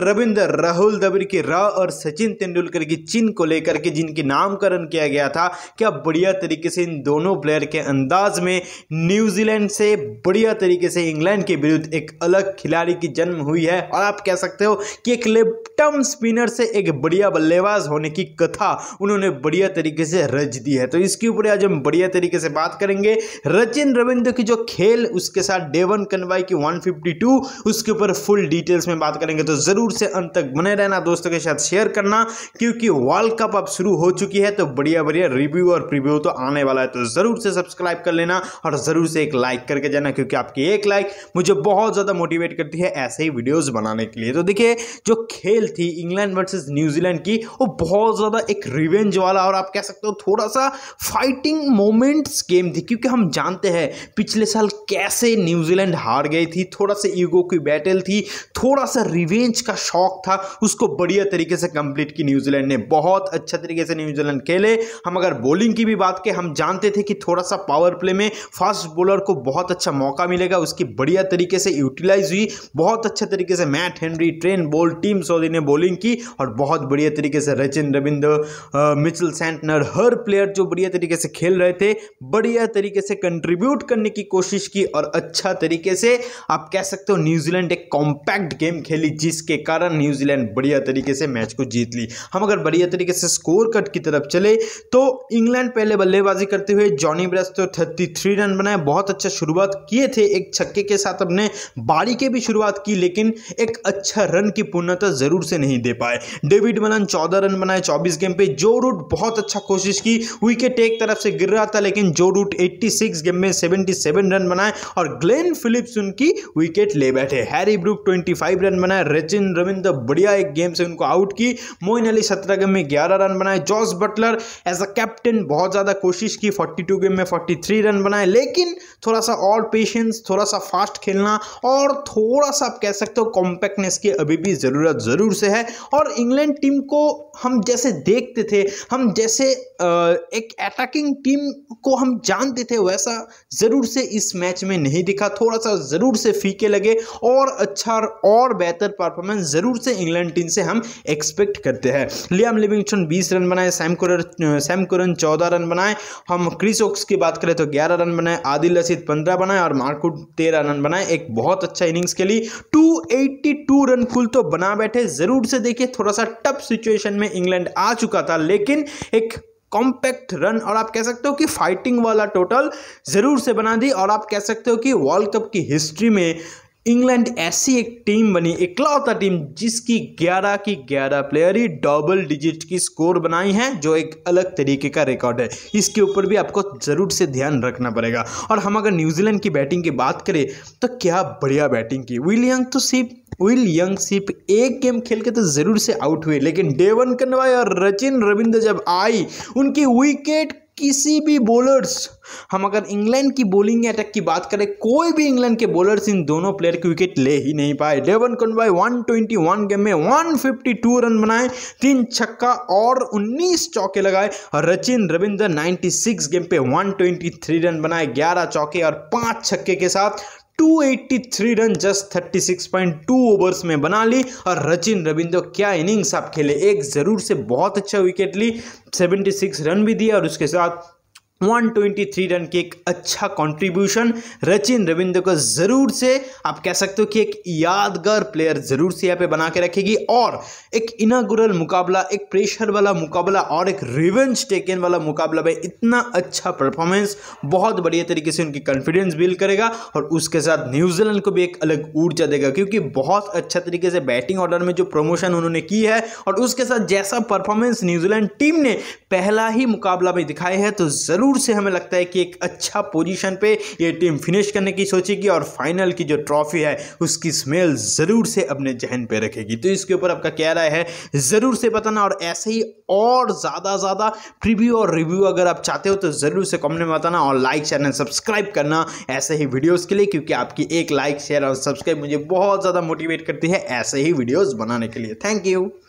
रविंद्र राहुल दबिर की रा और सचिन तेंदुलकर की चिन को लेकर के जिनकी नामकरण किया गया था क्या बढ़िया तरीके से इन दोनों प्लेयर के अंदाज में न्यूजीलैंड से बढ़िया तरीके से इंग्लैंड के विरुद्ध एक अलग खिलाड़ी की जन्म हुई है और आप कह सकते हो कि एक लेफ्टम स्पिनर से एक बढ़िया बल्लेबाज होने की कथा उन्होंने बढ़िया तरीके से रच दी है तो इसके ऊपर आज हम बढ़िया तरीके से बात करेंगे रचिन रविंद्र की जो खेल उसके साथ डेवन कनवाई की वन उसके ऊपर फुल डिटेल्स में बात करेंगे तो ज़रूर से अंत तक बने रहना दोस्तों के साथ शेयर करना क्योंकि वर्ल्ड कप अब शुरू हो चुकी है तो बढ़िया बढ़िया रिव्यू और प्रिव्यू तो आने वाला है तो ज़रूर से सब्सक्राइब कर लेना और ज़रूर से एक लाइक करके जाना क्योंकि आपकी एक लाइक मुझे बहुत ज़्यादा मोटिवेट करती है ऐसे ही वीडियोज़ बनाने के लिए तो देखिए जो खेल थी इंग्लैंड वर्सेज न्यूजीलैंड की वो बहुत ज़्यादा एक रिवेंज वाला और आप कह सकते हो थोड़ा सा फाइटिंग मोमेंट्स गेम थी क्योंकि हम जानते हैं पिछले साल कैसे न्यूजीलैंड हार गई थी थोड़ा सा ईगो की बैटल थी थोड़ा सा रिवेंज का शौक था उसको बढ़िया तरीके से कंप्लीट की न्यूजीलैंड ने बहुत अच्छा तरीके से न्यूजीलैंड खेले हम अगर बॉलिंग की भी बात करें हम जानते थे कि थोड़ा सा पावर प्ले में फास्ट बॉलर को बहुत अच्छा मौका मिलेगा उसकी बढ़िया तरीके से यूटिलाइज हुई बहुत अच्छे तरीके से Matt Henry Trent Boult Tim Southee ने बॉलिंग की और बहुत बढ़िया तरीके से रचिन रविंद्र मिचल सेंटनर हर प्लेयर जो बढ़िया तरीके से खेल रहे थे बढ़िया तरीके से कंट्रीब्यूट करने की कोशिश की और अच्छा तरीके से आप कह सकते हो न्यूजीलैंड एक कॉम्पैक्ट गेम खेली जिसके जिसके कारण न्यूजीलैंड बढ़िया तरीके से मैच को जीत ली हम अगर बढ़िया तरीके से स्कोर कट की तरफ चले तो इंग्लैंड पहले बल्लेबाजी करते हुए जॉनी ब्रेस तो थर्टी थ्री रन बनाए बहुत अच्छा शुरुआत किए थे एक छक्के के साथ अपने बारी के भी शुरुआत की लेकिन एक अच्छा रन की पूर्णता जरूर से नहीं दे पाए डेविड मलन चौदह रन बनाए चौबीस गेम पे जो रूट बहुत अच्छा कोशिश की विकेट एक तरफ से गिर रहा था लेकिन जो रूट 86 गेम में 77 रन बनाए और ग्लेन फिलिप्स उनकी विकेट ले बैठे हैरी ब्रूक 25 रन बनाए रचिन सचिन रविंद्र बढ़िया एक गेम से उनको आउट की मोइन अली सत्रह गेम में ग्यारह रन बनाए Jos Buttler as a captain बहुत ज़्यादा कोशिश की फोर्टी टू गेम में फोर्टी थ्री रन बनाए लेकिन थोड़ा सा और पेशेंस थोड़ा सा फास्ट खेलना और थोड़ा सा आप कह सकते हो कॉम्पैक्टनेस की अभी भी ज़रूरत ज़रूर से है और इंग्लैंड टीम को हम जैसे देखते थे हम जैसे एक अटैकिंग टीम को हम जानते थे वैसा ज़रूर से इस मैच में नहीं दिखा थोड़ा सा ज़रूर से फीके लगे और अच्छा और बेहतर परफॉर्मेंस रन जरूर से इंग्लैंड टीम से हम एक्सपेक्ट करते हैं लियाम लिविंगस्टन बीस रन बनाए सैम कुरन सैम कुरन चौदह रन बनाए हम क्रिस ओक्स की बात करें तो ग्यारह रन बनाए आदिल रसीद पंद्रह बनाए और मार्कुट तेरह रन बनाए एक बहुत अच्छा इनिंग्स के लिए टू रन कुल तो बना बैठे जरूर से देखिए थोड़ा सा टफ सिचुएशन में इंग्लैंड आ चुका था लेकिन एक कॉम्पैक्ट रन और आप कह सकते हो कि फाइटिंग वाला टोटल ज़रूर से बना दी और आप कह सकते हो कि वर्ल्ड कप की हिस्ट्री में इंग्लैंड ऐसी एक टीम बनी इकलौता टीम जिसकी 11 की 11 प्लेयर ही डबल डिजिट की स्कोर बनाई है जो एक अलग तरीके का रिकॉर्ड है इसके ऊपर भी आपको ज़रूर से ध्यान रखना पड़ेगा और हम अगर न्यूजीलैंड की बैटिंग की बात करें तो क्या बढ़िया बैटिंग की विल यंग तो सिर्फ विल यंग सिर्फ एक गेम खेल के तो ज़रूर से आउट हुए लेकिन डेवन कनवाई और रचिन रविंद्र जब आई उनकी विकेट किसी भी बॉलर्स हम अगर इंग्लैंड की बॉलिंग अटैक की बात करें कोई भी इंग्लैंड के बॉलर्स इन दोनों प्लेयर के विकेट ले ही नहीं पाए डेवन ट्वेंटी 121 गेम में 152 रन बनाए तीन छक्का और 19 चौके लगाए और रचिन रविंद्र 96 गेम पे 123 रन बनाए 11 चौके और पांच छक्के के साथ 283 रन जस्ट 36.2 ओवर्स में बना ली और रचिन रविंद्र क्या इनिंग्स आप खेले एक ज़रूर से बहुत अच्छा विकेट ली 76 रन भी दिया और उसके साथ 123 रन के एक अच्छा कंट्रीब्यूशन रचिन रविंद्र को ज़रूर से आप कह सकते हो कि एक यादगार प्लेयर ज़रूर से यहाँ पे बना के रखेगी और एक इनागुरल मुकाबला एक प्रेशर वाला मुकाबला और एक रिवेंज टेकन वाला मुकाबला में इतना अच्छा परफॉर्मेंस बहुत बढ़िया तरीके से उनकी कॉन्फिडेंस बिल्ड करेगा और उसके साथ न्यूजीलैंड को भी एक अलग ऊर्जा देगा क्योंकि बहुत अच्छा तरीके से बैटिंग ऑर्डर में जो प्रमोशन उन्होंने की है और उसके साथ जैसा परफॉर्मेंस न्यूजीलैंड टीम ने पहला ही मुकाबला में दिखाया है तो ज़रूर दूर से हमें लगता है कि एक अच्छा पोजीशन पे ये टीम फिनिश करने की सोचेगी और फाइनल की जो ट्रॉफी है उसकी स्मेल ज़रूर से अपने जहन पे रखेगी तो इसके ऊपर आपका क्या राय है ज़रूर से बताना और ऐसे ही और ज़्यादा ज़्यादा प्रीव्यू और रिव्यू अगर आप चाहते हो तो ज़रूर से कॉमेंट में बताना और लाइक शेयर एंड सब्सक्राइब करना ऐसे ही वीडियोज़ के लिए क्योंकि आपकी एक लाइक शेयर और सब्सक्राइब मुझे बहुत ज़्यादा मोटिवेट करती है ऐसे ही वीडियोज़ बनाने के लिए थैंक यू